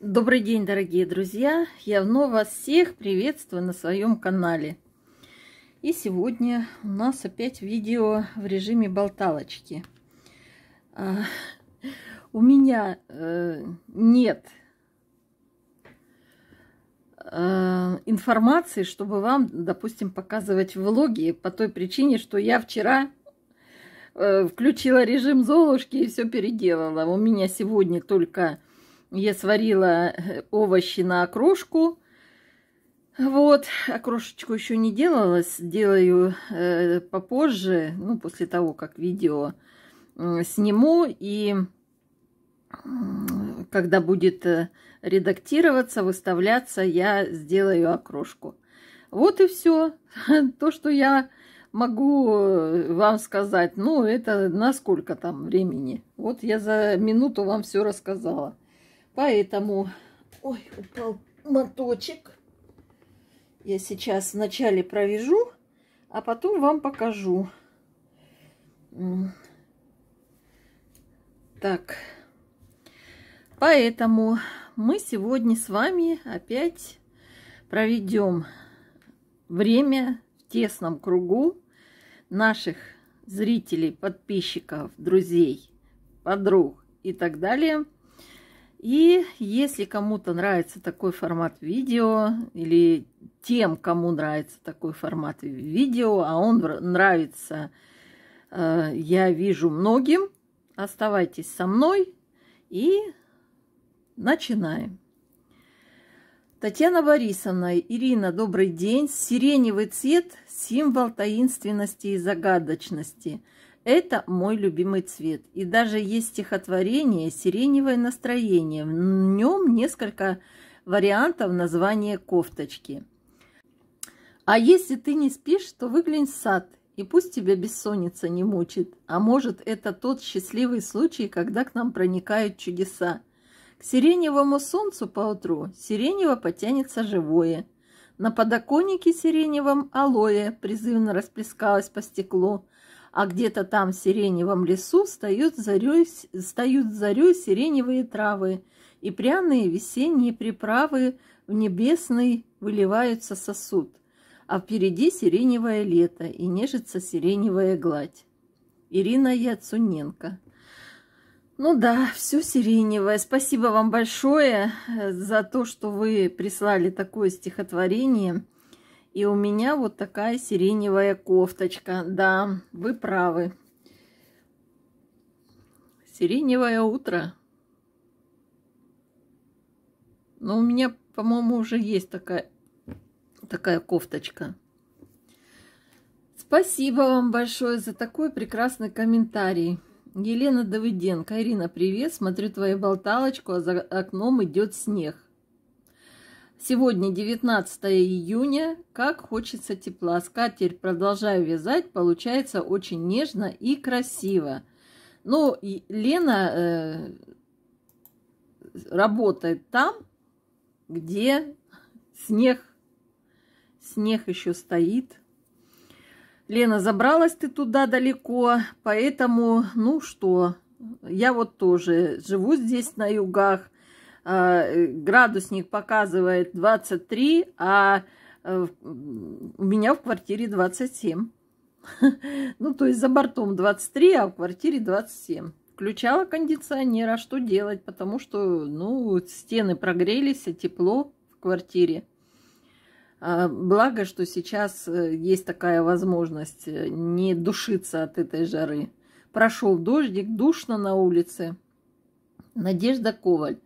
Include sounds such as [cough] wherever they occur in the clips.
Добрый день, дорогие друзья! Я вновь вас всех приветствую на своем канале. И сегодня у нас опять видео в режиме болталочки. А, у меня э, нет э, информации, чтобы вам, допустим, показывать влоги по той причине, что я вчера э, включила режим Золушки и все переделала. У меня сегодня только я сварила э, овощи на окрошку. Вот, окрошечку еще не делалась, сделаю э, попозже, ну, после того, как видео э, сниму, и э, когда будет э, редактироваться, выставляться, я сделаю окрошку. Вот и все. [laughs] То, что я могу э, вам сказать, ну, это на сколько там времени. Вот я за минуту вам все рассказала. Поэтому... Ой, упал моточек. Я сейчас вначале провяжу, а потом вам покажу. Так. Поэтому мы сегодня с вами опять проведем время в тесном кругу наших зрителей, подписчиков, друзей, подруг и так далее – и если кому-то нравится такой формат видео, или тем, кому нравится такой формат видео, а он нравится, э, я вижу многим, оставайтесь со мной и начинаем. Татьяна Борисовна, Ирина, добрый день. Сиреневый цвет – символ таинственности и загадочности – это мой любимый цвет. И даже есть стихотворение «Сиреневое настроение». В нем несколько вариантов названия кофточки. А если ты не спишь, то выглянь в сад, и пусть тебя бессонница не мучит. А может, это тот счастливый случай, когда к нам проникают чудеса. К сиреневому солнцу поутру сиренево потянется живое. На подоконнике сиреневом алоэ призывно расплескалось по стеклу – а где-то там в сиреневом лесу встают зарей, встают зарей сиреневые травы, и пряные весенние приправы в небесный выливаются сосуд, а впереди сиреневое лето и нежится сиреневая гладь. Ирина Яцуненко. Ну да, все сиреневое. Спасибо вам большое э, за то, что вы прислали такое стихотворение. И у меня вот такая сиреневая кофточка. Да, вы правы. Сиреневое утро. Но у меня, по-моему, уже есть такая, такая кофточка. Спасибо вам большое за такой прекрасный комментарий. Елена Давыденко. Ирина, привет. Смотрю твою болталочку, а за окном идет снег. Сегодня 19 июня. Как хочется тепла. Скатерть продолжаю вязать. Получается очень нежно и красиво. Ну, и Лена э, работает там, где снег. Снег еще стоит. Лена, забралась ты туда далеко, поэтому, ну что, я вот тоже живу здесь на югах, Э, градусник показывает 23, а э, у меня в квартире 27. [laughs] Ну, то есть за бортом 23, а в квартире 27. Включала кондиционер, а что делать? Потому что, ну, стены прогрелись, а тепло в квартире. А, благо, что сейчас э, есть такая возможность не душиться от этой жары. Прошел дождик, душно на улице. Надежда Коваль.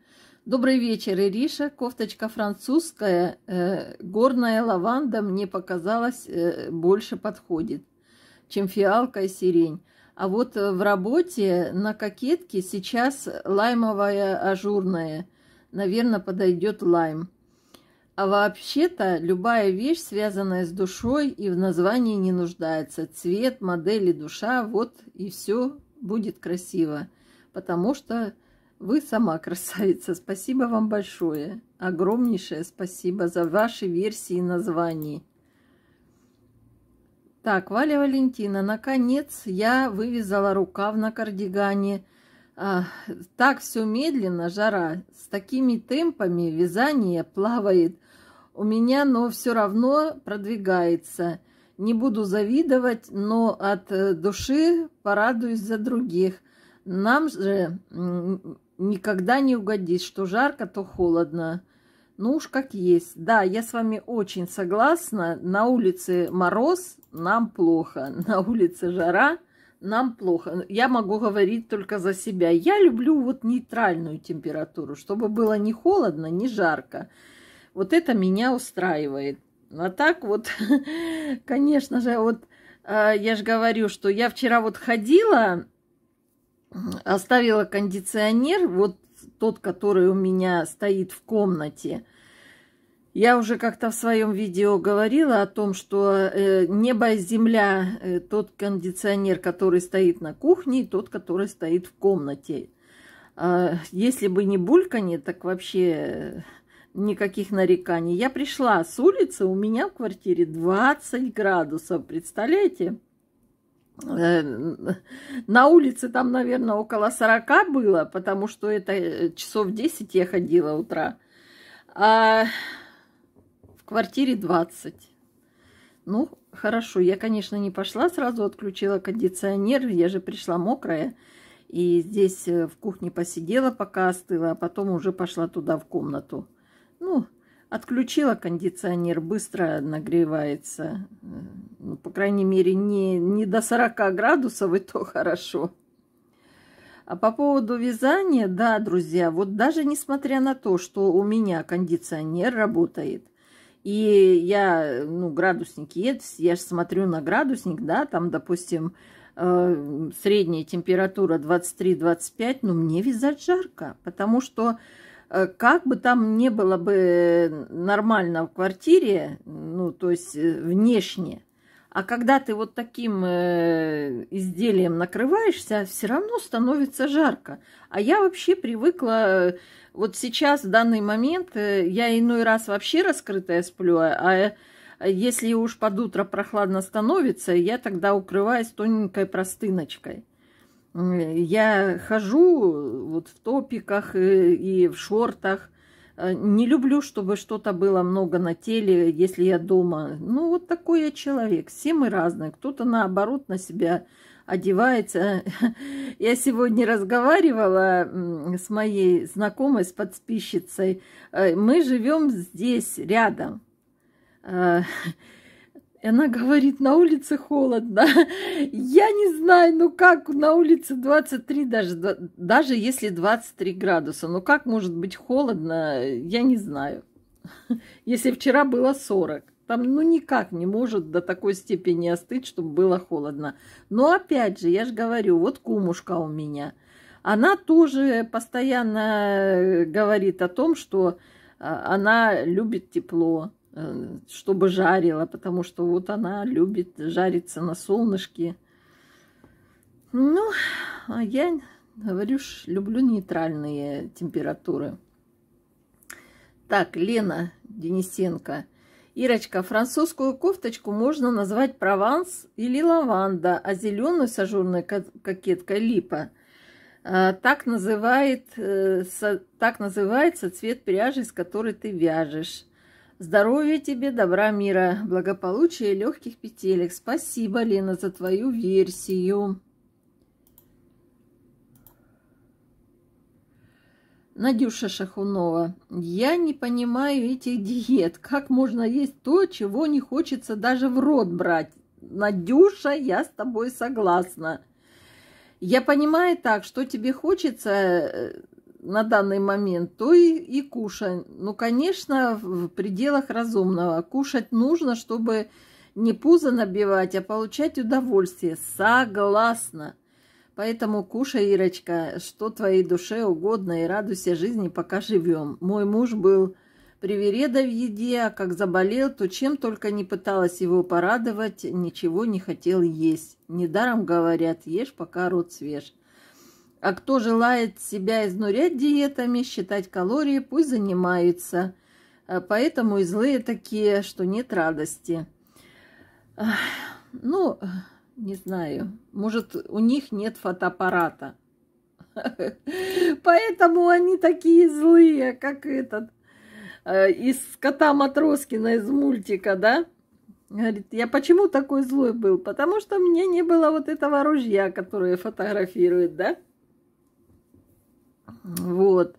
Добрый вечер, Ириша. Кофточка французская, э, горная лаванда мне показалась э, больше подходит, чем фиалка и сирень. А вот э, в работе на кокетке сейчас лаймовая ажурная. Наверное, подойдет лайм. А вообще-то любая вещь, связанная с душой, и в названии не нуждается. Цвет, модель и душа, вот и все будет красиво. Потому что вы сама красавица. Спасибо вам большое. Огромнейшее спасибо за ваши версии названий. Так, Валя Валентина, наконец я вывязала рукав на кардигане. А, так все медленно, жара. С такими темпами вязание плавает. У меня, но все равно продвигается. Не буду завидовать, но от э, души порадуюсь за других. Нам же никогда не угодишь, что жарко, то холодно. Ну уж как есть. Да, я с вами очень согласна. На улице мороз, нам плохо. [laughs] На улице жара, нам плохо. Я могу говорить только за себя. Я люблю вот нейтральную температуру, чтобы было не холодно, не жарко. Вот это меня устраивает. А так вот, [laughs] конечно же, вот а, я же говорю, что я вчера вот ходила оставила кондиционер, вот тот, который у меня стоит в комнате. Я уже как-то в своем видео говорила о том, что э, небо и земля, э, тот кондиционер, который стоит на кухне, и тот, который стоит в комнате. Э, если бы не бульканье, так вообще э, никаких нареканий. Я пришла с улицы, у меня в квартире 20 градусов, представляете? Э, на улице там, наверное, около 40 было, потому что это э, часов 10 я ходила утра, а в квартире 20. Ну, хорошо, я, конечно, не пошла, сразу отключила кондиционер, я же пришла мокрая, и здесь э, в кухне посидела, пока остыла, а потом уже пошла туда, в комнату. Ну, Отключила кондиционер, быстро нагревается. Ну, по крайней мере, не, не до 40 градусов, и то хорошо. А по поводу вязания, да, друзья, вот даже несмотря на то, что у меня кондиционер работает, и я, ну, градусник есть, я же смотрю на градусник, да, там, допустим, э, средняя температура 23-25, но ну, мне вязать жарко, потому что Э, как бы там не было бы э, нормально в квартире, ну, то есть э, внешне, а когда ты вот таким изделием накрываешься, все равно становится жарко. А я вообще привыкла, вот сейчас, в данный момент, я иной раз вообще раскрытая сплю, а, а, а если уж под утро прохладно становится, я тогда укрываюсь тоненькой простыночкой. Я хожу э, вот в топиках э, и, в шортах. Э, не люблю, чтобы что-то было много на теле, если я дома. Ну, вот такой я человек. Все мы разные. Кто-то, наоборот, на себя одевается. [laughs] Я сегодня разговаривала с моей знакомой, с подписчицей. Мы живем здесь, рядом [laughs] И она говорит, на улице холодно. [laughs] Я не знаю, ну как на улице 23, даже, даже если 23 градуса, ну как может быть холодно, я не знаю. [laughs] Если вчера было 40, там ну никак не может до такой степени остыть, чтобы было холодно. Но опять же, я же говорю, вот кумушка у меня. Она тоже постоянно э, говорит о том, что э, она любит тепло, Э, чтобы жарила, потому что вот она любит жариться на солнышке. Ну, а я, говорю, люблю нейтральные температуры. Так, Лена Денисенко. Ирочка, французскую кофточку можно назвать прованс или лаванда, а зеленую с ажурной кокеткой липа. А, так, называет, э, так называется цвет пряжи, с которой ты вяжешь. Здоровья тебе, добра мира, благополучия и легких петелек. Спасибо, Лена, за твою версию. Надюша Шахунова, я не понимаю этих диет. Как можно есть то, чего не хочется даже в рот брать? Надюша, я с тобой согласна. Я понимаю так, что тебе хочется э, на данный момент, то и, и кушаем. Ну, конечно, в пределах разумного. Кушать нужно, чтобы не пузо набивать, а получать удовольствие. Согласна. Поэтому кушай, Ирочка, что твоей душе угодно и радуйся жизни, пока живем. Мой муж был привереда в еде, а как заболел, то чем только не пыталась его порадовать, ничего не хотел есть. Недаром говорят, ешь, пока рот свеж. А кто желает себя изнурять диетами, считать калории, пусть занимаются. А поэтому и злые такие, что нет радости. Ну, не знаю, может, у них нет фотоаппарата. Поэтому они такие злые, как этот э, из кота Матроскина из мультика, да? Говорит, я почему такой злой был? Потому что мне не было вот этого ружья, которое фотографирует, да? Вот.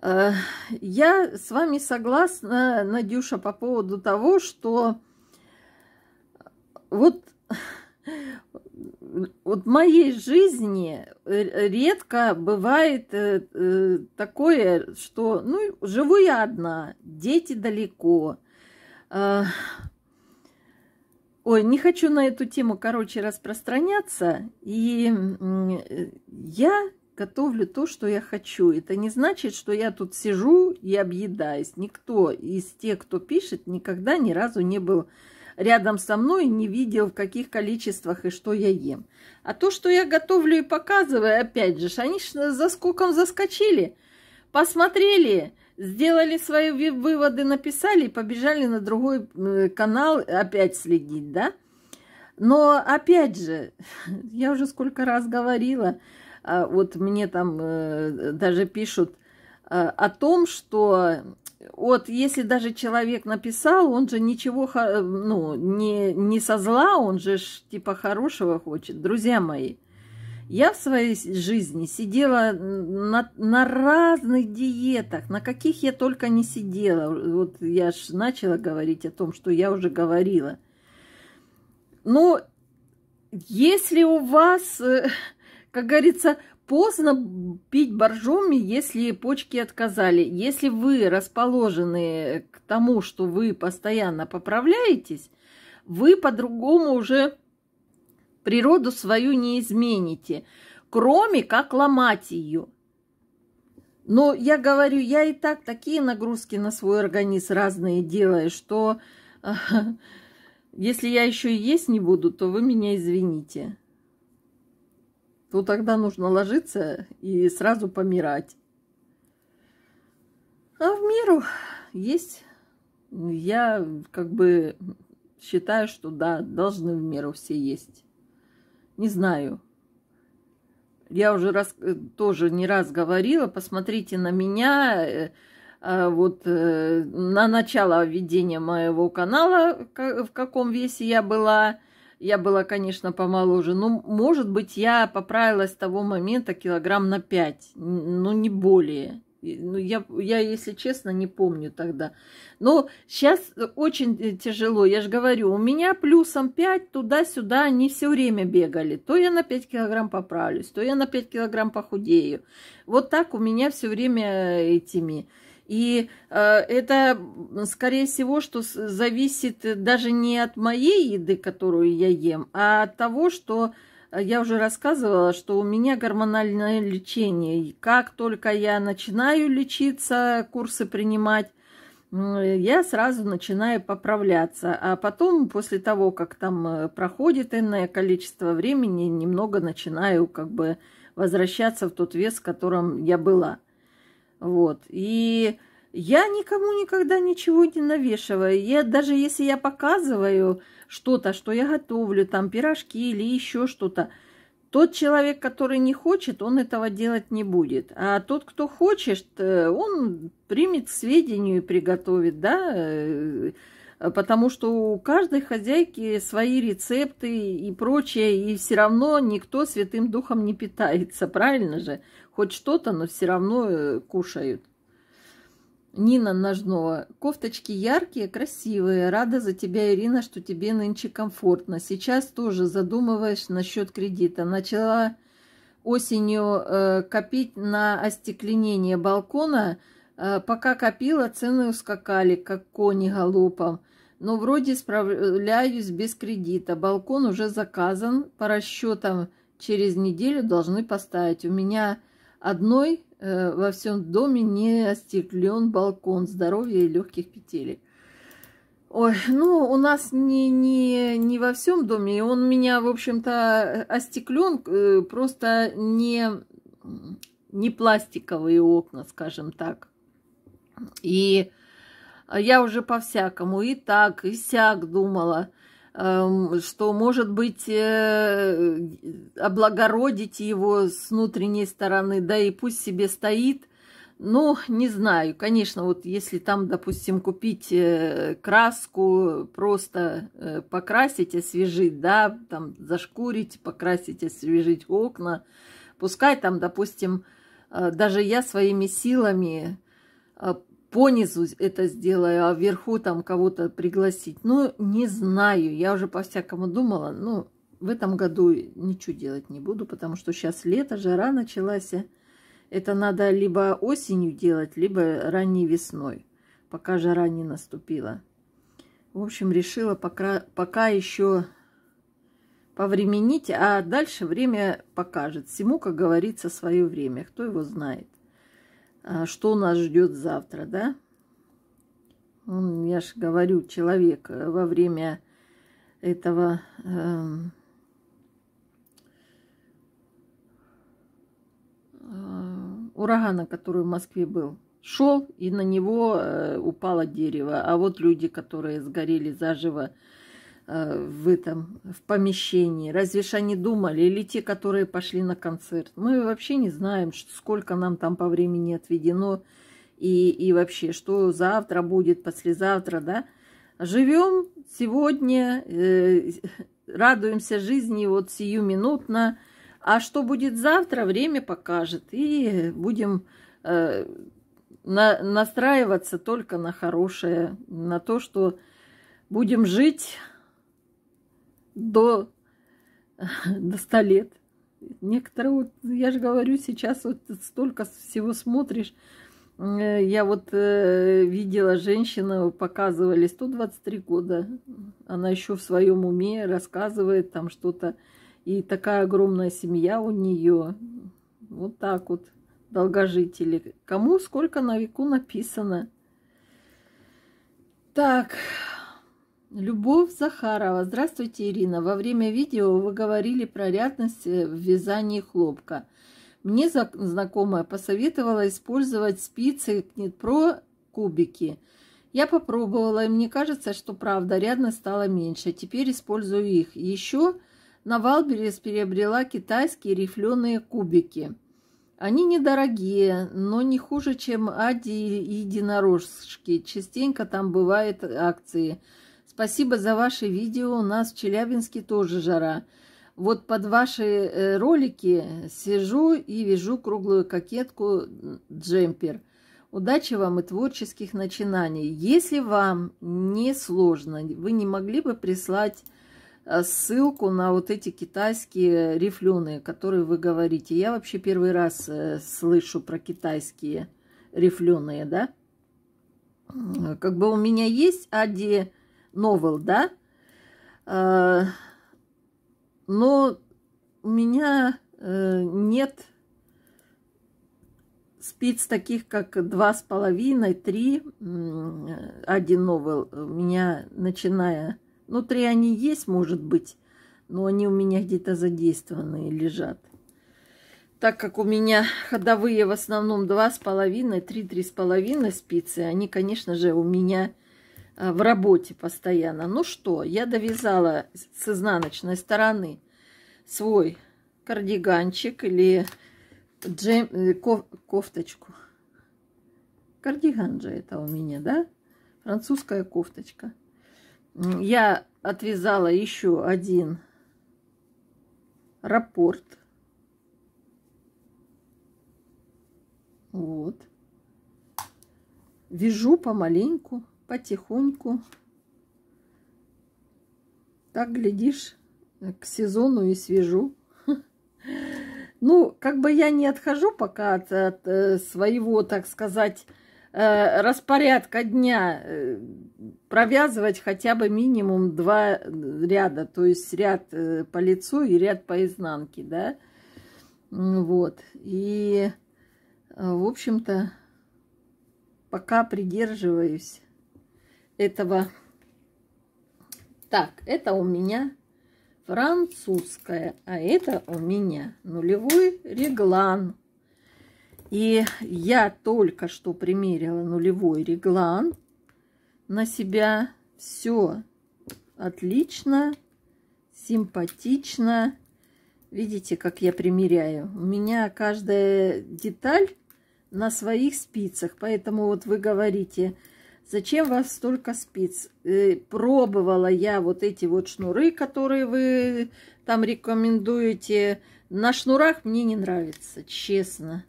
Э, я с вами согласна, Надюша, по поводу того, что вот, вот в моей жизни редко бывает э, э, такое, что ну, живу я одна, дети далеко. Ой, не хочу на эту тему, короче, распространяться. И я готовлю то, что я хочу. Это не значит, что я тут сижу и объедаюсь. Никто из тех, кто пишет, никогда ни разу не был рядом со мной, не видел, в каких количествах и что я ем. А то, что я готовлю и показываю, опять же, они за скоком заскочили, посмотрели, сделали свои выводы, написали и побежали на другой э, канал опять следить, да? Но опять же, [laughs] я уже сколько раз говорила, а, вот мне там э, даже пишут э, о том, что вот если даже человек написал, он же ничего э, ну, не, не со зла, он же типа хорошего хочет. Друзья мои, я в своей жизни сидела на, на разных диетах, на каких я только не сидела. Вот я ж начала говорить о том, что я уже говорила. Но если у вас как говорится, поздно пить боржоми, если почки отказали. Если вы расположены к тому, что вы постоянно поправляетесь, вы по-другому уже природу свою не измените, кроме как ломать ее. Но я говорю, я и так такие нагрузки на свой организм разные делаю, что [laughs] если я еще и есть не буду, то вы меня извините то тогда нужно ложиться и сразу помирать. А в меру есть. Я как бы считаю, что да, должны в меру все есть. Не знаю. Я уже раз, э, тоже не раз говорила, посмотрите на меня, э, а вот э, на начало ведения моего канала, в каком весе я была – я была, конечно, помоложе. Ну, может быть, я поправилась с того момента килограмм на 5, но ну, не более. Ну, я, я, если честно, не помню тогда. Но сейчас очень э, тяжело. Я же говорю, у меня плюсом 5 туда-сюда они все время бегали. То я на 5 килограмм поправлюсь, то я на 5 килограмм похудею. Вот так у меня все время э, этими и э, это, скорее всего, что зависит э, даже не от моей еды, которую я ем, а от того, что э, я уже рассказывала, что у меня гормональное лечение. И как только я начинаю лечиться, курсы принимать, я сразу начинаю поправляться. А потом, после того, как там э, проходит иное количество времени, немного начинаю как бы возвращаться в тот вес, в котором я была. Вот. И я никому никогда ничего не навешиваю. Я даже если я показываю что-то, что я готовлю, там пирожки или еще что-то, тот человек, который не хочет, он этого делать не будет. А тот, кто хочет, э, он примет к сведению и приготовит, да, э, потому что у каждой хозяйки свои рецепты и прочее, и все равно никто Святым Духом не питается, правильно же? хоть что-то, но все равно э, кушают. Нина Ножнова. Кофточки яркие, красивые. Рада за тебя, Ирина, что тебе нынче комфортно. Сейчас тоже задумываешь насчет кредита. Начала осенью э, копить на остекленение балкона. Э, пока копила, цены ускакали, как кони галопом. Но вроде справляюсь без кредита. Балкон уже заказан. По расчетам через неделю должны поставить. У меня Одной э, во всем доме не остеклен балкон здоровья и легких петелей. Ой, ну, у нас не, не, не во всем доме. Он у меня, в общем-то, остеклен, э, просто не, не пластиковые окна, скажем так. И я уже по-всякому и так, и сяк думала. Эм, что, может быть, э, облагородить его с внутренней стороны, да и пусть себе стоит. Ну, не знаю, конечно, вот если там, допустим, купить э, краску, просто э, покрасить, освежить, да, там зашкурить, покрасить, освежить окна, пускай там, допустим, даже я своими силами понизу это сделаю, а вверху там кого-то пригласить. Ну, не знаю, я уже по-всякому думала, Ну, в этом году ничего делать не буду, потому что сейчас лето, жара началась. Это надо либо осенью делать, либо ранней весной, пока жара не наступила. В общем, решила пока, пока еще повременить, а дальше время покажет. Всему, как говорится, свое время, кто его знает. А что нас ждет завтра, да? я же говорю, человек э, во время этого эм, э, урагана, который в Москве был, шел и на него э, упало дерево. А вот люди, которые сгорели заживо Э, в этом, в помещении. Разве ж они думали, или те, которые пошли на концерт. Мы вообще не знаем, сколько нам там по времени отведено, и, и вообще, что завтра будет, послезавтра, да. Живем сегодня, э, радуемся жизни вот сиюминутно, а что будет завтра, время покажет, и будем э, на, настраиваться только на хорошее, на то, что будем жить до, [laughs] до 100 лет. Некоторые, вот, я же говорю, сейчас вот столько всего смотришь. Э, я вот э, видела женщину, показывали 123 года. Она еще в своем уме рассказывает там что-то. И такая огромная семья у нее. Вот так вот, долгожители. Кому сколько на веку написано. Так, Любовь Захарова. Здравствуйте, Ирина. Во время видео вы говорили про рядность э, в вязании хлопка. Мне знакомая посоветовала использовать спицы Книтпро кубики. Я попробовала, и мне кажется, что правда, рядность стала меньше. Теперь использую их. Еще на Валберес приобрела китайские рифленые кубики. Они недорогие, но не хуже, чем Ади и единорожки. Частенько там бывают акции – Спасибо за ваши видео. У нас в Челябинске тоже жара. Вот под ваши э, ролики сижу и вяжу круглую кокетку джемпер. Удачи вам и творческих начинаний. Если вам не сложно, вы не могли бы прислать э, ссылку на вот эти китайские рифленые, которые вы говорите. Я вообще первый раз э, слышу про китайские рифленые, да? Как бы у меня есть Ади новел, да? А, но у меня э, нет спиц таких, как два с половиной, три, один новел у меня начиная. Ну, три они есть, может быть, но они у меня где-то задействованы и лежат. Так как у меня ходовые в основном два с половиной, три, три с половиной спицы, они, конечно же, у меня Э, в работе постоянно. Ну что, я довязала с изнаночной стороны свой кардиганчик или джем, э, ков, кофточку. Кардиган же это у меня, да? Французская кофточка. Я отвязала еще один рапорт. Вот. Вяжу помаленьку потихоньку. Так, глядишь, э, к сезону и свяжу. [laughs] Ну, как бы я не отхожу пока от, от э, своего, так сказать, э, распорядка дня провязывать хотя бы минимум два ряда, то есть ряд по лицу и ряд по изнанке, да, вот, и, в общем-то, пока придерживаюсь этого. Так, это у меня французская, а это у меня нулевой реглан. И я только что примерила нулевой реглан на себя. Все отлично, симпатично. Видите, как я примеряю? У меня каждая деталь на своих спицах. Поэтому вот вы говорите, Зачем вас столько спиц? Э, пробовала я вот эти вот шнуры, которые вы там рекомендуете. На шнурах мне не нравится, честно.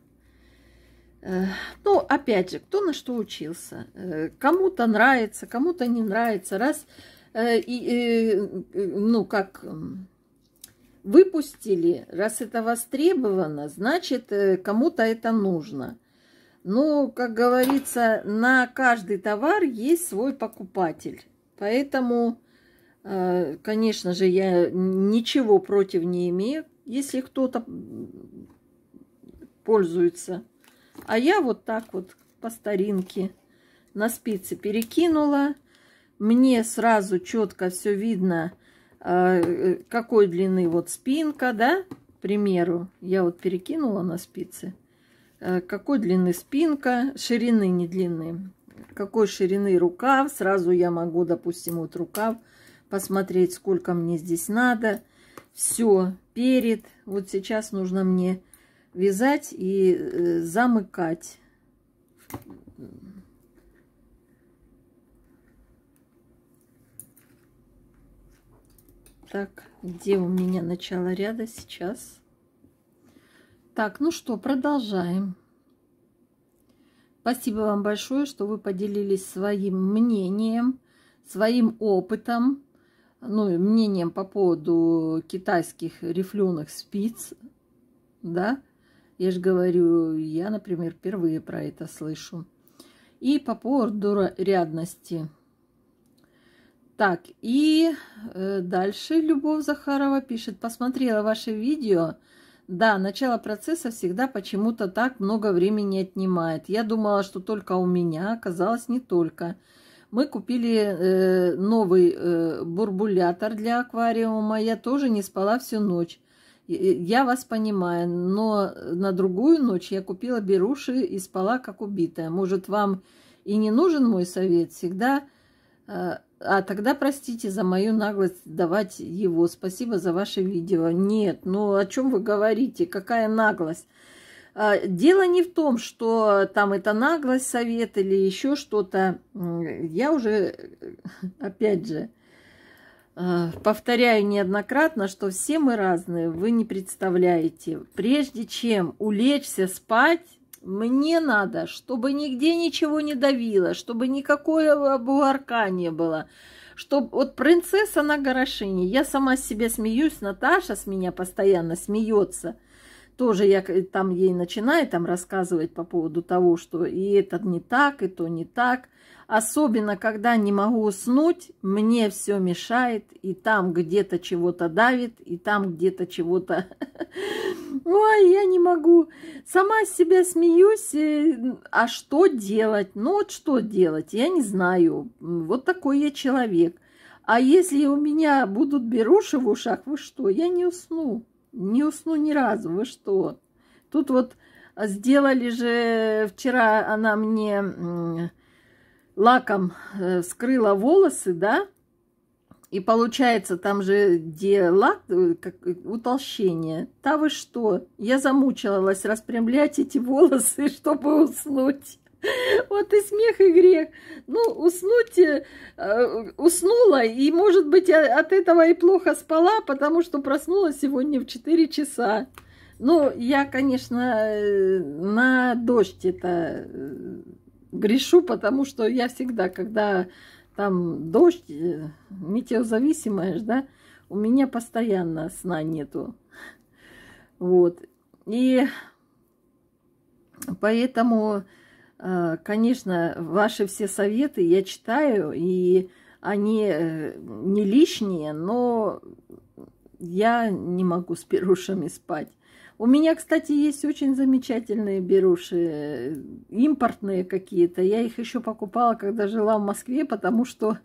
Э, ну, опять же, кто на что учился. Э, кому-то нравится, кому-то не нравится. Раз, и, ну, как выпустили, раз это востребовано, значит, кому-то это нужно. Ну, как говорится, на каждый товар есть свой покупатель. Поэтому, э, конечно же, я ничего против не имею, если кто-то пользуется. А я вот так вот по старинке на спицы перекинула. Мне сразу четко все видно, э, какой длины вот спинка, да, к примеру. Я вот перекинула на спицы. Э, какой длины спинка, ширины не длины, какой ширины рукав. Сразу я могу, допустим, вот рукав посмотреть, сколько мне здесь надо. Все, перед. Вот сейчас нужно мне вязать и э, замыкать. Так, где у меня начало ряда сейчас? Так, ну что, продолжаем. Спасибо вам большое, что вы поделились своим мнением, своим опытом, ну и мнением по поводу китайских рифленых спиц, да. Я же говорю, я, например, впервые про это слышу. И по поводу рядности. Так, и э, дальше Любовь Захарова пишет. Посмотрела ваше видео, да, начало процесса всегда почему-то так много времени отнимает. Я думала, что только у меня, а оказалось не только. Мы купили э, новый э, бурбулятор для аквариума. Я тоже не спала всю ночь. Я вас понимаю, но на другую ночь я купила беруши и спала как убитая. Может, вам и не нужен мой совет? Всегда э, а тогда простите за мою наглость давать его. Спасибо за ваше видео. Нет, ну о чем вы говорите? Какая наглость? «А, дело не в том, что там это наглость, совет или еще что-то. Я уже, э, опять же, э, повторяю неоднократно, что все мы разные, вы не представляете. Прежде чем улечься спать, мне надо, чтобы нигде ничего не давило, чтобы никакого буарка не было. чтобы вот принцесса на горошине, я сама себе смеюсь, Наташа с меня постоянно смеется. Тоже я там ей начинаю там рассказывать по поводу того, что и это не так, и то не так – Особенно, когда не могу уснуть, мне все мешает, и там где-то чего-то давит, и там где-то чего-то... [laughs] Ой, я не могу. Сама себя смеюсь, э, а что делать? Ну вот что делать, я не знаю. Вот такой я человек. А если у меня будут беруши в ушах, вы что, я не усну. Не усну ни разу, вы что? Тут вот сделали же вчера она мне лаком э, скрыла волосы, да, и получается там же, где лак, э, как, утолщение. Та вы что? Я замучилась распрямлять эти волосы, [laughs] чтобы уснуть. Вот и смех, и грех. Ну, уснуть, э, э уснула, и, может быть, от этого и плохо спала, потому что проснулась сегодня в 4 часа. Ну, я, конечно, на дождь это грешу, потому что я всегда, когда там дождь, э, метеозависимая, да, у меня постоянно сна нету. Вот. И поэтому, э, конечно, ваши все советы я читаю, и они э, не лишние, но я не могу с перушами спать. У меня, кстати, есть очень замечательные беруши, э, импортные какие-то. Я их еще покупала, когда жила в Москве, потому что,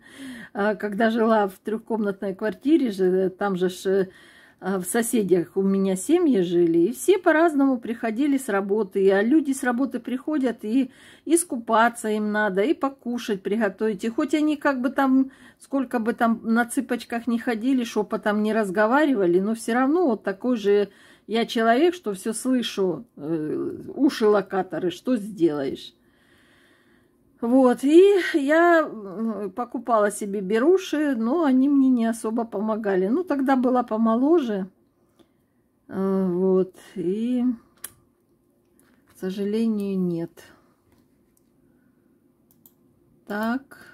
э, когда жила в трехкомнатной квартире, же, э, там же в соседях у меня семьи жили, и все по-разному приходили с работы, а люди с работы приходят, и искупаться им надо, и покушать приготовить, и хоть они как бы там, сколько бы там на цыпочках не ходили, шепотом не разговаривали, но все равно вот такой же я человек, что все слышу, э, уши локаторы, что сделаешь? Вот, и я покупала себе беруши, но они мне не особо помогали. Ну, тогда была помоложе. Э, вот, и, к сожалению, нет. Так.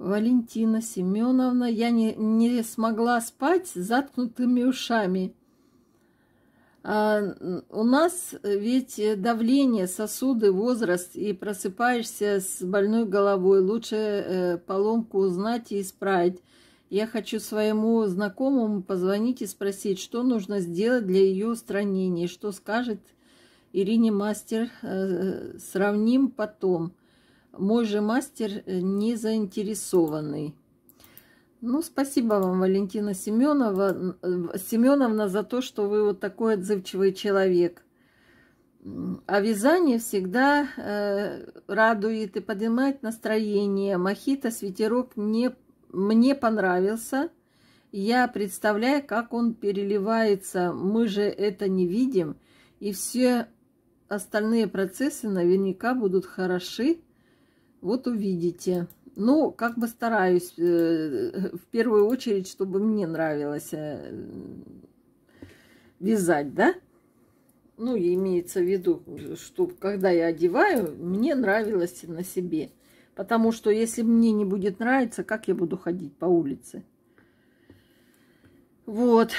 Валентина Семеновна, я не, не смогла спать с заткнутыми ушами. А, у нас ведь давление, сосуды, возраст, и просыпаешься с больной головой. Лучше э, поломку узнать и исправить. Я хочу своему знакомому позвонить и спросить, что нужно сделать для ее устранения, что скажет Ирине Мастер. Э, э сравним потом. Мой же мастер э, не заинтересованный. Ну, спасибо вам, Валентина Семенова, э, Семеновна, за то, что вы вот такой отзывчивый человек. А вязание всегда э, радует и поднимает настроение. Мохито с ветерок не, мне понравился. Я представляю, как он переливается. Мы же это не видим. И все остальные процессы наверняка будут хороши вот увидите. Ну, как бы стараюсь, э, в первую очередь, чтобы мне нравилось э, вязать, да? Ну, имеется в виду, что когда я одеваю, мне нравилось на себе. Потому что если мне не будет нравиться, как я буду ходить по улице? Вот.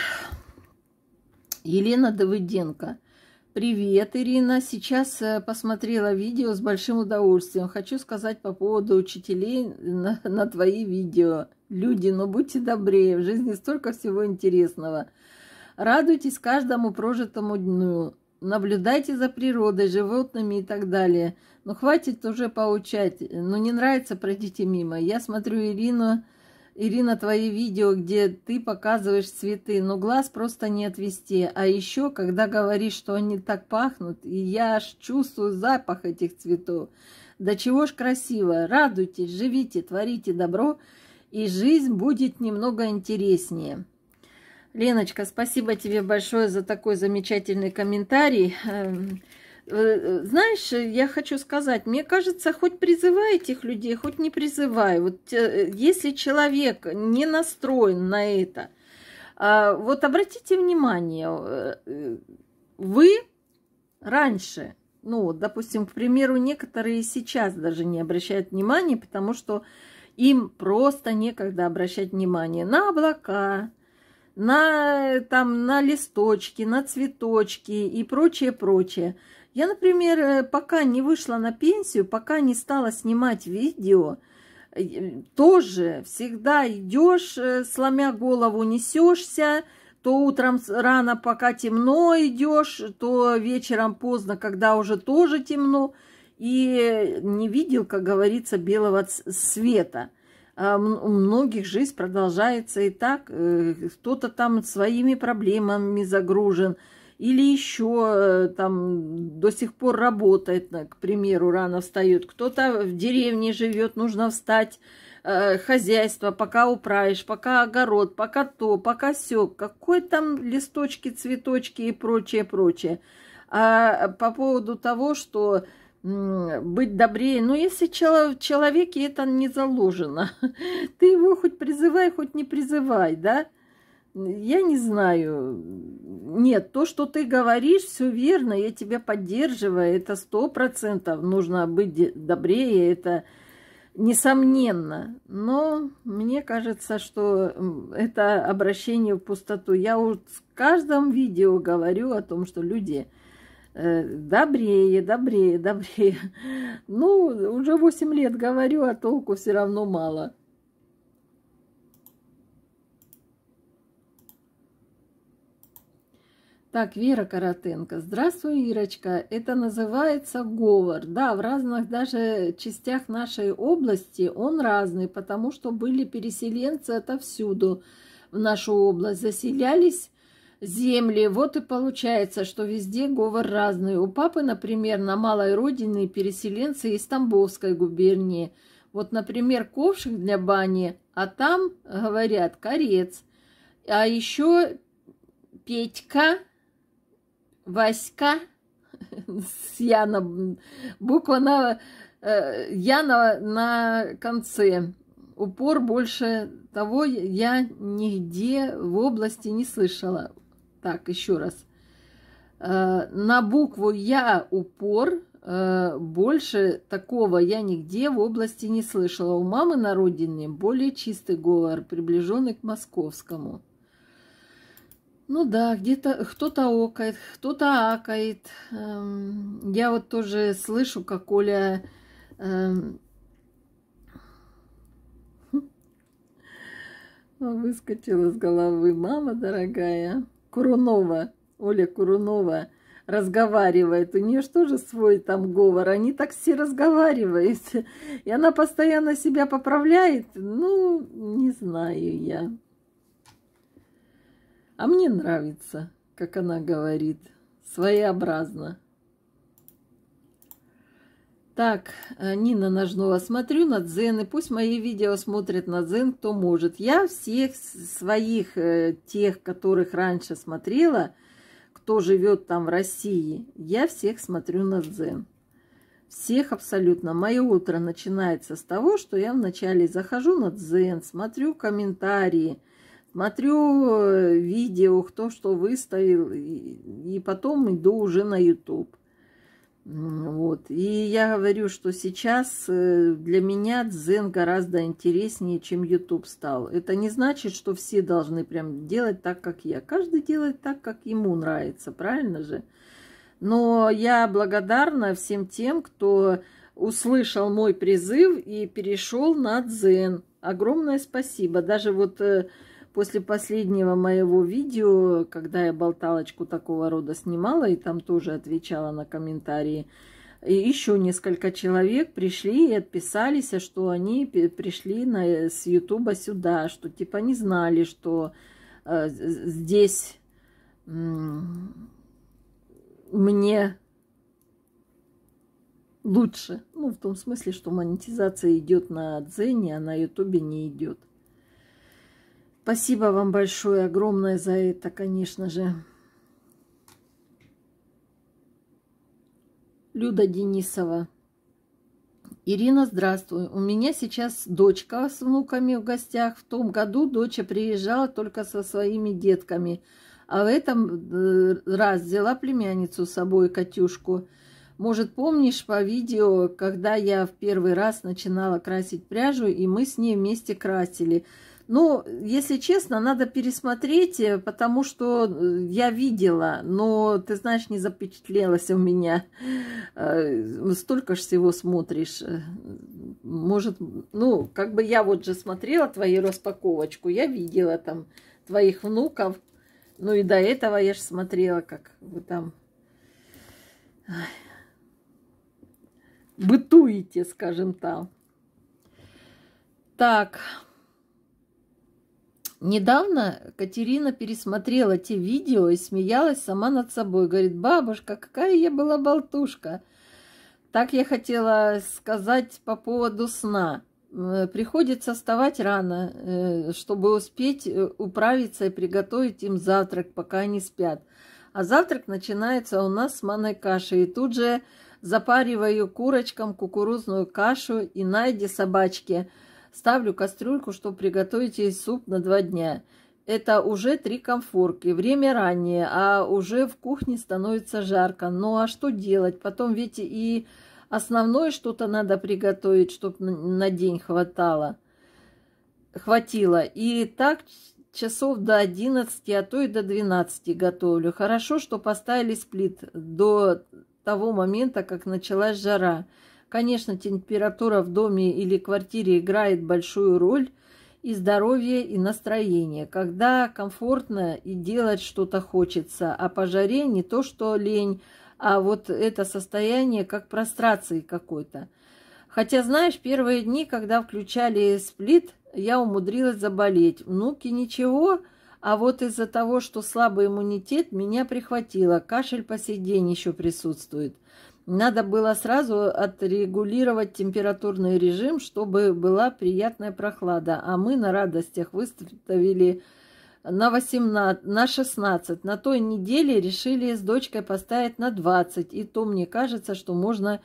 Елена Давыденко. Привет, Ирина. Сейчас э, посмотрела видео с большим удовольствием. Хочу сказать по поводу учителей на, на твои видео. Люди, ну будьте добрее, в жизни столько всего интересного. Радуйтесь каждому прожитому дню. Наблюдайте за природой, животными и так далее. Но ну, хватит уже поучать. Ну, не нравится, пройдите мимо. Я смотрю Ирину Ирина, твои видео, где ты показываешь цветы, но глаз просто не отвести. А еще, когда говоришь, что они так пахнут, и я аж чувствую запах этих цветов. Да чего ж красиво! Радуйтесь, живите, творите добро, и жизнь будет немного интереснее. Леночка, спасибо тебе большое за такой замечательный комментарий. Эм, Э, э, знаешь, э, я хочу сказать, мне кажется, хоть призывай этих людей, хоть не призывай. Вот если человек не настроен на это, а, вот обратите внимание, вы раньше, ну, допустим, к примеру, некоторые сейчас даже не обращают внимания, потому что им просто некогда обращать внимание на облака, на, там, на листочки, на цветочки и прочее, прочее. Я, например, э, пока не вышла на пенсию, пока не стала снимать видео, э, тоже всегда идешь, э, сломя голову, несешься, то утром рано, пока темно идешь, то вечером поздно, когда уже тоже темно, и не видел, как говорится, белого света. А у многих жизнь продолжается и так, кто-то там своими проблемами загружен, или еще э, там до сих пор работает, э, к примеру, рано встает, кто-то в деревне живет, нужно встать, э, хозяйство, пока управишь, пока огород, пока то, пока все, какой там листочки, цветочки и прочее, прочее. А по поводу того, что быть добрее. Но ну, если в человеке это не заложено, [laughs] ты его хоть призывай, хоть не призывай, да? я не знаю. Нет, то, что ты говоришь, все верно, я тебя поддерживаю, это сто процентов. Нужно быть добрее, это несомненно. Но мне кажется, что это обращение в пустоту. Я уж в каждом видео говорю о том, что люди э, добрее, добрее, добрее. Ну, уже 8 лет говорю, а толку все равно мало. Так, Вера Коротенко. Здравствуй, Ирочка. Это называется говор. Да, в разных даже частях нашей области он разный, потому что были переселенцы отовсюду в нашу область. Заселялись земли. Вот и получается, что везде говор разный. У папы, например, на малой родине переселенцы из Тамбовской губернии. Вот, например, ковшик для бани, а там, говорят, корец. А еще Петька, Васька с Яна, буква на, э, Я на, на конце. Упор больше того я нигде в области не слышала. Так, еще раз. Э, на букву Я упор э, больше такого я нигде в области не слышала. У мамы на родине более чистый говор, приближенный к московскому. Ну да, где-то кто-то окает, кто-то акает. Эм, я вот тоже слышу, как Оля... Эм, [laughs] выскочила с головы мама дорогая. Курунова, Оля Курунова разговаривает. У нее что же свой там говор? Они так все разговаривают. [laughs] И она постоянно себя поправляет. Ну, не знаю я. А мне нравится, как она говорит, своеобразно. Так, э, Нина Ножнова, смотрю на и пусть мои видео смотрят на дзен, кто может. Я всех своих, э, тех, которых раньше смотрела, кто живет там в России, я всех смотрю на дзен. Всех абсолютно. Мое утро начинается с того, что я вначале захожу на дзен, смотрю комментарии, Смотрю э, видео, кто что выставил, и, потом иду уже на YouTube. Вот. И я говорю, что сейчас э, для меня дзен гораздо интереснее, чем YouTube стал. Это не значит, что все должны прям делать так, как я. Каждый делает так, как ему нравится, правильно же? Но я благодарна всем тем, кто услышал мой призыв и перешел на дзен. Огромное спасибо. Даже вот э, после последнего моего видео, когда я болталочку такого рода снимала и там тоже отвечала на комментарии, и еще несколько человек пришли и отписались, а что они пришли на, с Ютуба сюда, что типа не знали, что э, здесь э, мне лучше. Ну, в том смысле, что монетизация идет на Дзене, а на Ютубе не идет. Спасибо вам большое, огромное за это, конечно же. Люда Денисова. Ирина, здравствуй. У меня сейчас дочка с внуками в гостях. В том году доча приезжала только со своими детками, а в этом э, раз взяла племянницу с собой, Катюшку. Может, помнишь по видео, когда я в первый раз начинала красить пряжу, и мы с ней вместе красили – ну, если честно, надо пересмотреть, э, потому что э, я видела, но, ты знаешь, не запечатлелось у меня. Э, столько ж всего смотришь. Может, ну, как бы я вот же смотрела твою распаковочку, я видела там твоих внуков. Ну и до этого я же смотрела, как вы там бытуете, скажем так. Так. Недавно Катерина пересмотрела те видео и смеялась сама над собой. Говорит, бабушка, какая я была болтушка. Так я хотела сказать по поводу сна. Э, приходится вставать рано, э, чтобы успеть э, управиться и приготовить им завтрак, пока они спят. А завтрак начинается у нас с манной каши. И тут же запариваю курочкам кукурузную кашу и найди собачке – Ставлю кастрюльку, чтобы приготовить ей суп на два дня. Это уже три комфорки. Время раннее, а уже в кухне становится жарко. Ну а что делать? Потом ведь и основное что-то надо приготовить, чтобы на день хватало. Хватило. И так часов до 11, а то и до 12 готовлю. Хорошо, что поставили сплит до того момента, как началась жара. Конечно, температура в доме или квартире играет большую роль, и здоровье, и настроение. Когда комфортно и делать что-то хочется, а по жаре не то, что лень, а вот это состояние как прострации какой-то. Хотя, знаешь, первые дни, когда включали сплит, я умудрилась заболеть. Внуки ничего, а вот из-за того, что слабый иммунитет, меня прихватило. Кашель по сей день еще присутствует. Надо было сразу отрегулировать температурный режим, чтобы была приятная прохлада. А мы на радостях выставили на, 18, на 16. На той неделе решили с дочкой поставить на 20. И то мне кажется, что можно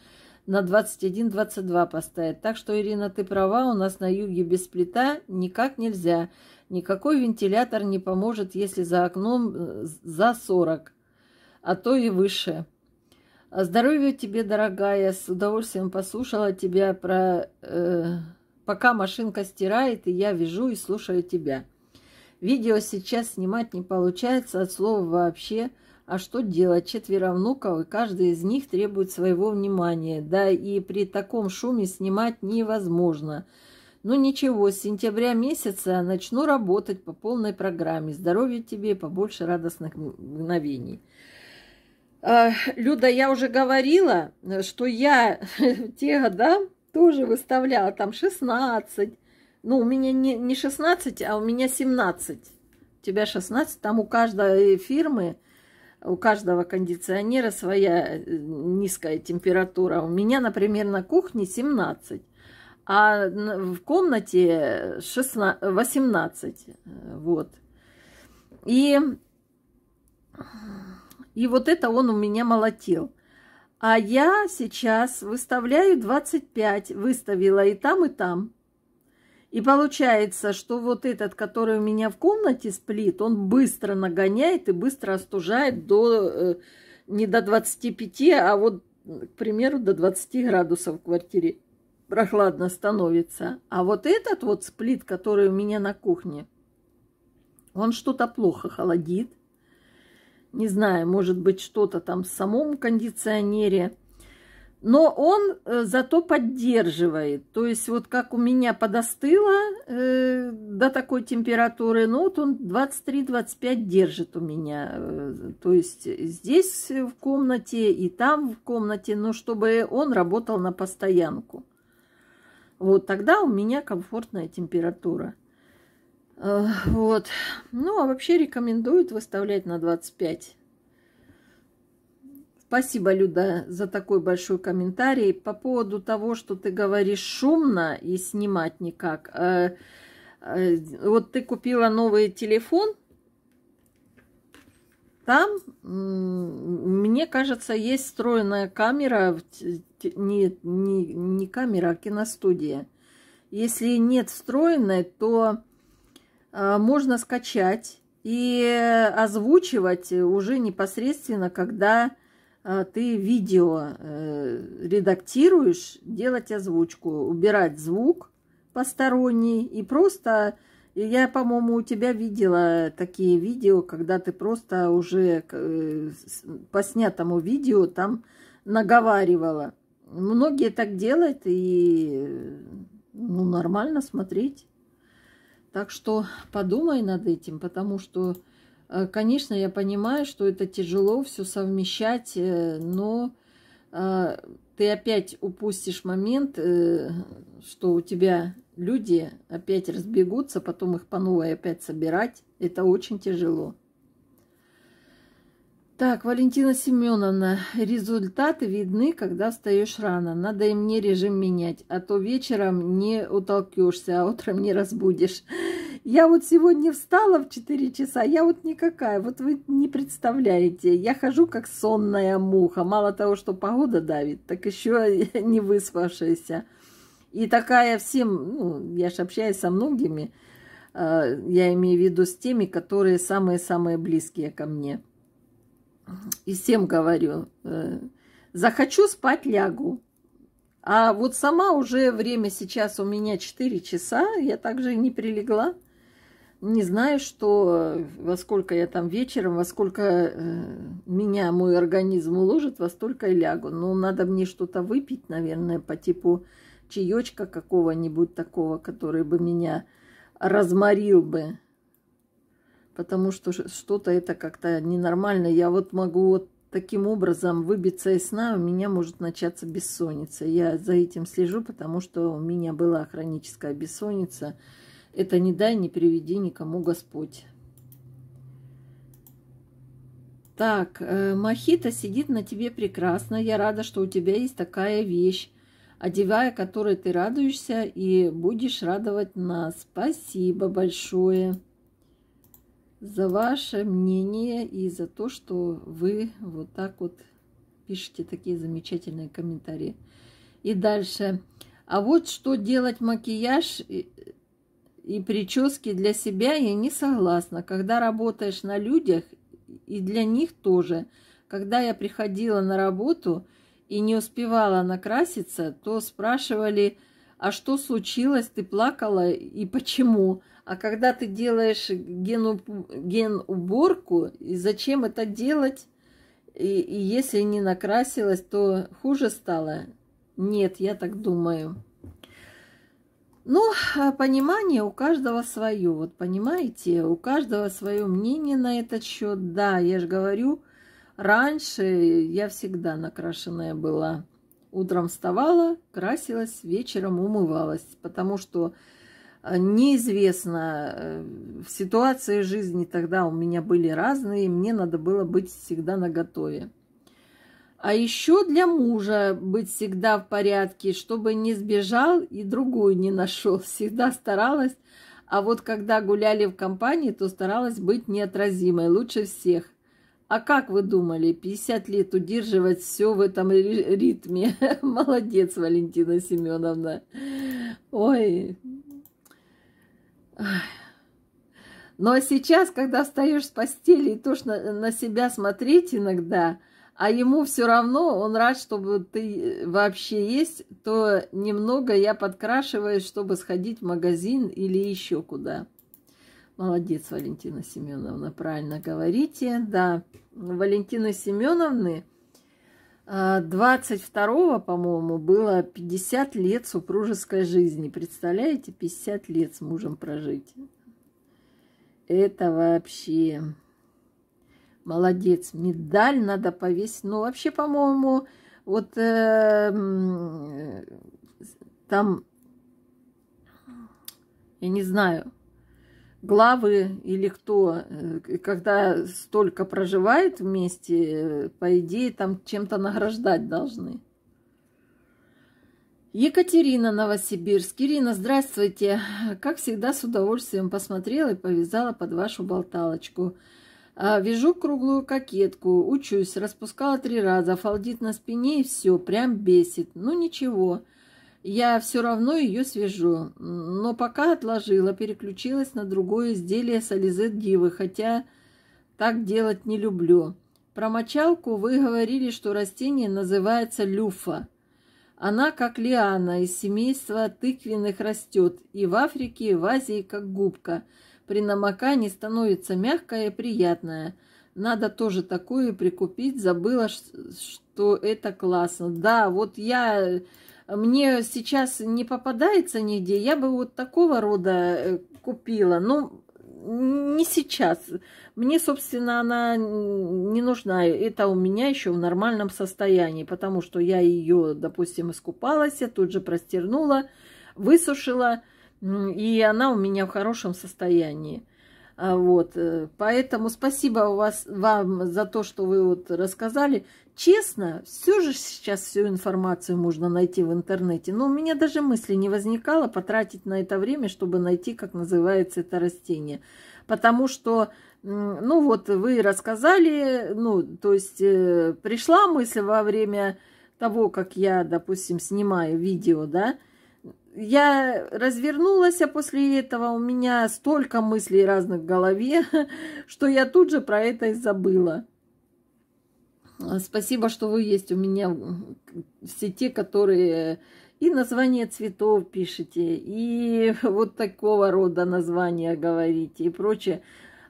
на 21-22 поставить. Так что, Ирина, ты права, у нас на юге без плита никак нельзя. Никакой вентилятор не поможет, если за окном э, за 40, а то и выше. А здоровья тебе, дорогая, с удовольствием послушала тебя про... Э, пока машинка стирает, и я вижу и слушаю тебя. Видео сейчас снимать не получается от слова вообще. А что делать? Четверо внуков, и каждый из них требует своего внимания. Да и при таком шуме снимать невозможно. Ну ничего, с сентября месяца начну работать по полной программе. Здоровья тебе побольше радостных мгновений. А, Люда, я уже говорила, что я [laughs] те года тоже выставляла там 16. Ну, у меня не, не 16, а у меня 17. У тебя 16, там у каждой фирмы, у каждого кондиционера своя э, низкая температура. У меня, например, на кухне 17 а в комнате 16, 18. Вот. И и вот это он у меня молотил. А я сейчас выставляю 25, выставила и там, и там. И получается, что вот этот, который у меня в комнате сплит, он быстро нагоняет и быстро остужает до, э, не до 25, а вот, к примеру, до 20 градусов в квартире прохладно становится. А вот этот вот сплит, который у меня на кухне, он что-то плохо холодит. Не знаю, может быть, что-то там в самом кондиционере. Но он э, зато поддерживает. То есть вот как у меня подостыло э, до такой температуры, ну вот он 23-25 держит у меня. Э, то есть здесь в комнате и там в комнате, но чтобы он работал на постоянку. Вот тогда у меня комфортная температура. Э, вот. Ну, а вообще рекомендуют выставлять на 25. Спасибо, Люда, за такой большой комментарий. По поводу того, что ты говоришь шумно и снимать никак. Э, э, вот ты купила новый телефон. Там, мне кажется, есть встроенная камера, не, не, не камера, а киностудия. Если нет встроенной, то а, можно скачать и озвучивать уже непосредственно, когда а, ты видео э, редактируешь, делать озвучку, убирать звук посторонний и просто... Я, по-моему, у тебя видела такие видео, когда ты просто уже э, по снятому видео там наговаривала. Многие так делают, и э, ну, нормально смотреть. Так что подумай над этим, потому что, э, конечно, я понимаю, что это тяжело все совмещать, э, но э, ты опять упустишь момент, что у тебя люди опять разбегутся, потом их по новой опять собирать. Это очень тяжело. Так, Валентина Семеновна, результаты видны, когда встаешь рано. Надо и мне режим менять, а то вечером не утолкешься, а утром не разбудишь. Я вот сегодня встала в 4 часа, я вот никакая, вот вы не представляете. Я хожу как сонная муха. Мало того, что погода давит, так еще [laughs] не выспавшаяся. И такая всем, ну, я же общаюсь со многими, э, я имею в виду с теми, которые самые-самые близкие ко мне. И всем говорю, э, захочу спать, лягу. А вот сама уже время сейчас у меня 4 часа, я также и не прилегла не знаю, что во сколько я там вечером, во сколько э, меня мой организм уложит, во столько и лягу. Но ну, надо мне что-то выпить, наверное, по типу чаечка какого-нибудь такого, который бы меня разморил бы. Потому что что-то это как-то ненормально. Я вот могу вот таким образом выбиться из сна, у меня может начаться бессонница. Я за этим слежу, потому что у меня была хроническая бессонница – это не дай, не приведи никому Господь. Так, э, Махита сидит на тебе прекрасно. Я рада, что у тебя есть такая вещь, одевая которой ты радуешься и будешь радовать нас. Спасибо большое за ваше мнение и за то, что вы вот так вот пишете такие замечательные комментарии. И дальше. А вот что делать макияж и прически для себя я не согласна. Когда работаешь на людях, и для них тоже. Когда я приходила на работу и не успевала накраситься, то спрашивали, а что случилось, ты плакала и почему? А когда ты делаешь гену генуборку, и зачем это делать? И, и если не накрасилась, то хуже стало? Нет, я так думаю. Ну а понимание у каждого свое, вот понимаете, у каждого свое мнение на этот счет. Да, я же говорю, раньше я всегда накрашенная была. Утром вставала, красилась, вечером умывалась, потому что а, неизвестно. Э, в ситуации жизни тогда у меня были разные, мне надо было быть всегда наготове. А еще для мужа быть всегда в порядке, чтобы не сбежал и другую не нашел. Всегда старалась, а вот когда гуляли в компании, то старалась быть неотразимой, лучше всех. А как вы думали, 50 лет удерживать все в этом ритме? [laughs] Молодец, Валентина Семеновна. Ой. Но ну, а сейчас, когда встаешь с постели и тошно на себя смотреть иногда, а ему все равно, он рад, чтобы ты э, вообще есть, то немного я подкрашиваюсь, чтобы сходить в магазин или еще куда. Молодец, Валентина Семеновна, правильно говорите. Да, Валентина Семеновны 22 а, по-моему, было 50 лет супружеской жизни. Представляете, 50 лет с мужем прожить. Это вообще... Молодец, медаль надо повесить. Ну, вообще, по-моему, вот э, там, я не знаю, главы или кто, э, когда столько проживает вместе, э, по идее, там чем-то награждать должны. Екатерина, Новосибирск. Ирина, здравствуйте. Как всегда, с удовольствием посмотрела и повязала под вашу болталочку. А, вяжу круглую кокетку, учусь, распускала три раза, фалдит на спине и все, прям бесит. Ну ничего, я все равно ее свяжу. Но пока отложила, переключилась на другое изделие с Ализе Дивы, хотя так делать не люблю. Про мочалку вы говорили, что растение называется люфа. Она, как лиана, из семейства тыквенных растет и в Африке, и в Азии, как губка – при намокании становится мягкая и приятная. Надо тоже такую прикупить. Забыла, что это классно. Да, вот я... Мне сейчас не попадается нигде. Я бы вот такого рода э, купила. Но ну, не сейчас. Мне, собственно, она не нужна. Это у меня еще в нормальном состоянии, потому что я ее, допустим, искупалась, я тут же простернула, высушила, и она у меня в хорошем состоянии. А, вот, э, поэтому спасибо у вас, вам за то, что вы вот рассказали. Честно, все же сейчас всю информацию можно найти в интернете, но у меня даже мысли не возникало потратить на это время, чтобы найти, как называется это растение. Потому что, ну вот, вы рассказали, ну, то есть э, пришла мысль во время того, как я, допустим, снимаю видео, да, я развернулась, а после этого у меня столько мыслей разных в голове, [laughs] что я тут же про это и забыла. Спасибо, что вы есть у меня все те, которые и название цветов пишете, и [laughs] вот такого рода названия говорите и прочее.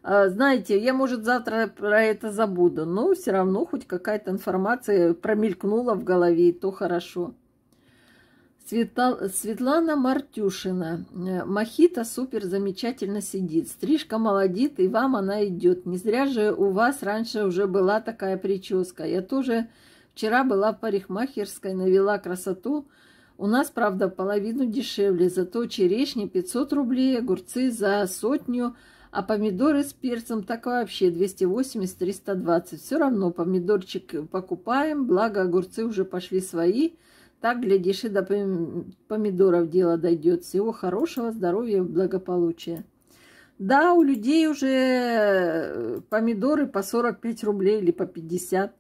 А, знаете, я, может, завтра про это забуду, но все равно хоть какая-то информация промелькнула в голове, и то хорошо. Светлана Мартюшина. Э, Махита супер замечательно сидит. Стрижка молодит, и вам она идет. Не зря же у вас раньше уже была такая прическа. Я тоже вчера была в парикмахерской, навела красоту. У нас, правда, половину дешевле. Зато черешни 500 рублей, огурцы за сотню, а помидоры с перцем так вообще 280-320. Все равно помидорчик покупаем, благо огурцы уже пошли свои – так, глядишь, и до помидоров дело дойдет. Всего хорошего, здоровья и благополучия. Да, у людей уже э, помидоры по 45 рублей или по 50.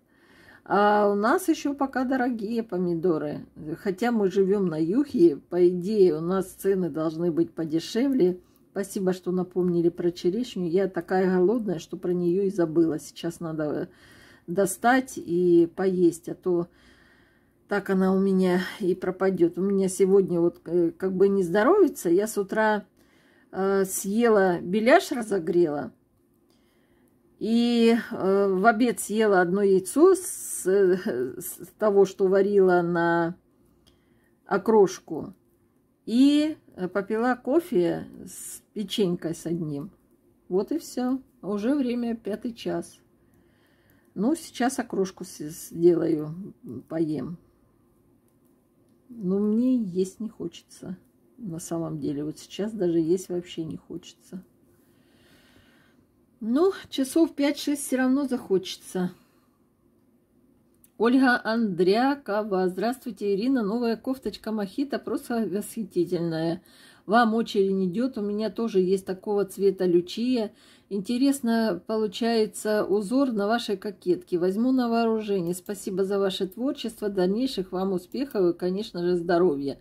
А у нас еще пока дорогие помидоры. Хотя мы живем на юге, по идее у нас цены должны быть подешевле. Спасибо, что напомнили про черешню. Я такая голодная, что про нее и забыла. Сейчас надо э, достать и поесть, а то так она у меня и пропадет. У меня сегодня вот э, как бы не здоровится. Я с утра э, съела беляш, разогрела. И э, в обед съела одно яйцо с, э, с того, что варила на окрошку. И э, попила кофе с печенькой с одним. Вот и все. Уже время пятый час. Ну, сейчас окрошку сделаю, поем. Но ну, мне есть не хочется. На самом деле, вот сейчас даже есть вообще не хочется. Ну, часов 5-6 все равно захочется. Ольга Андрякова. Здравствуйте, Ирина. Новая кофточка Мохито просто восхитительная. Вам очередь идет. У меня тоже есть такого цвета лючия. Интересно получается узор на вашей кокетке. Возьму на вооружение. Спасибо за ваше творчество, дальнейших вам успехов и, конечно же, здоровья.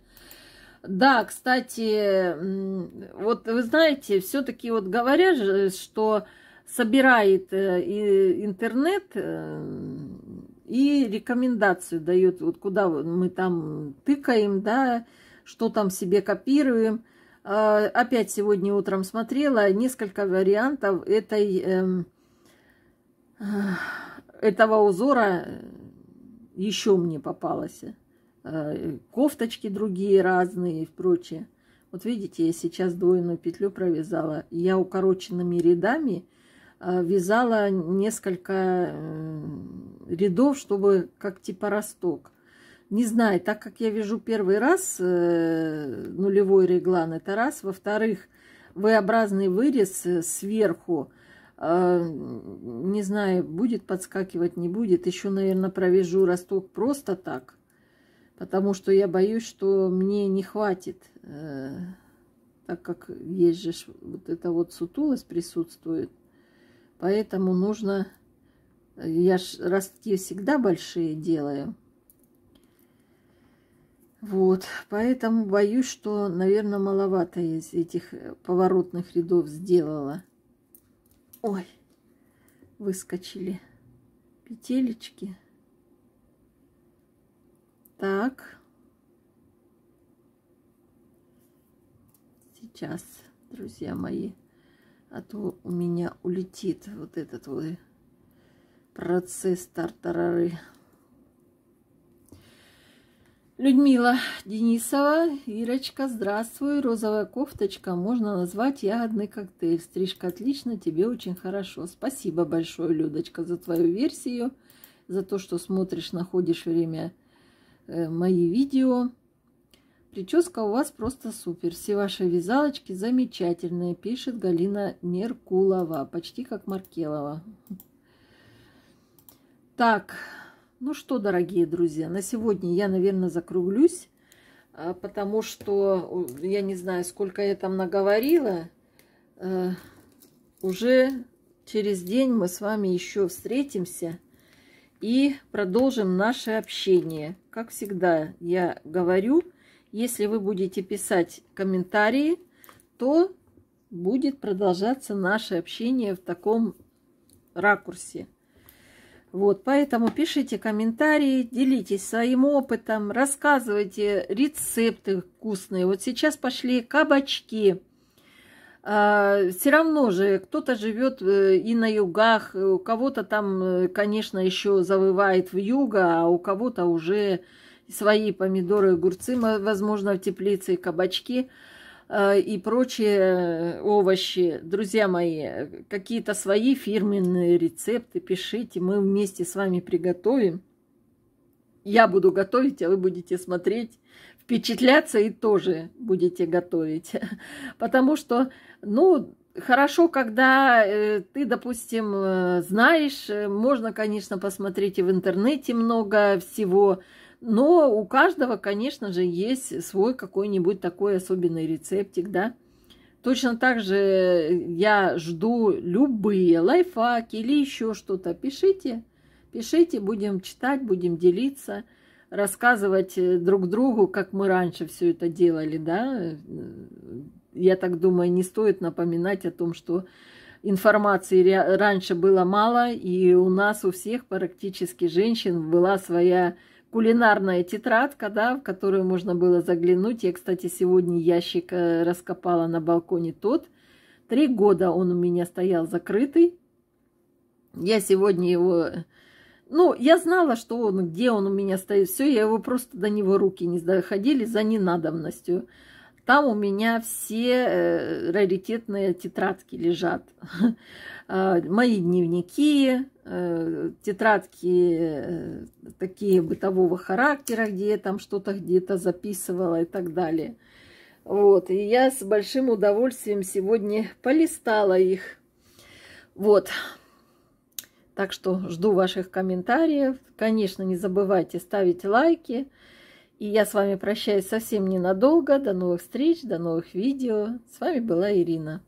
Да, кстати, вот вы знаете, все-таки вот говорят, что собирает э, и интернет э, и рекомендацию дает, вот куда мы там тыкаем, да, что там себе копируем – а, опять сегодня утром смотрела несколько вариантов этой, эм, э, этого узора еще мне попалось. Э, кофточки другие разные и прочее. Вот видите, я сейчас двойную петлю провязала. Я укороченными рядами э, вязала несколько рядов, чтобы как типа росток. Не знаю, так как я вяжу первый раз э, нулевой реглан, это раз. Во-вторых, V-образный вырез э, сверху, э, не знаю, будет подскакивать, не будет. Еще, наверное, провяжу росток просто так, потому что я боюсь, что мне не хватит, э, так как есть же вот эта вот сутулость присутствует. Поэтому нужно... Я ж ростки всегда большие делаю. Вот, поэтому боюсь, что, наверное, маловато из этих э, поворотных рядов сделала. Ой, выскочили петелечки. Так. Сейчас, друзья мои, а то у меня улетит вот этот вот процесс тартарары. Людмила Денисова, Ирочка, здравствуй, розовая кофточка, можно назвать ягодный коктейль, стрижка отлично, тебе очень хорошо. Спасибо большое, Людочка, за твою версию, за то, что смотришь, находишь время э, мои видео. Прическа у вас просто супер, все ваши вязалочки замечательные, пишет Галина Меркулова, почти как Маркелова. Так, ну что, дорогие друзья, на сегодня я, наверное, закруглюсь, а, потому что я не знаю, сколько я там наговорила. Э, уже через день мы с вами еще встретимся и продолжим наше общение. Как всегда, я говорю, если вы будете писать комментарии, то будет продолжаться наше общение в таком ракурсе – вот, поэтому пишите комментарии, делитесь своим опытом, рассказывайте рецепты вкусные. Вот сейчас пошли кабачки. А, все равно же кто-то живет э, и на югах, э, у кого-то там, э, конечно, еще завывает в юго, а у кого-то уже свои помидоры, огурцы, возможно, в теплице и кабачки – Э, и прочие э, овощи. Друзья мои, какие-то свои фирменные рецепты пишите, мы вместе с вами приготовим. Я буду готовить, а вы будете смотреть, впечатляться и тоже будете готовить. [laughs] Потому что, ну, хорошо, когда э, ты, допустим, э, знаешь, э, можно, конечно, посмотреть и в интернете много всего, но у каждого, конечно же, есть свой какой-нибудь такой особенный рецептик, да. Точно так же я жду любые лайфхаки или еще что-то. Пишите, пишите, будем читать, будем делиться, рассказывать э, друг другу, как мы раньше все это делали, да. Я так думаю, не стоит напоминать о том, что информации раньше было мало, и у нас у всех практически женщин была своя кулинарная тетрадка, да, в которую можно было заглянуть. Я, кстати, сегодня ящик э, раскопала на балконе тот. Три года он у меня стоял закрытый. Я сегодня его... Ну, я знала, что он, где он у меня стоит, все, я его просто до него руки не доходили за ненадобностью. Там у меня все э, раритетные тетрадки лежат. [laughs] А, мои дневники, Э, тетрадки э, такие бытового характера, где я там что-то где-то записывала и так далее. Вот, и я с большим удовольствием сегодня полистала их. Вот, так что жду ваших комментариев. Конечно, не забывайте ставить лайки. И я с вами прощаюсь совсем ненадолго. До новых встреч, до новых видео. С вами была Ирина.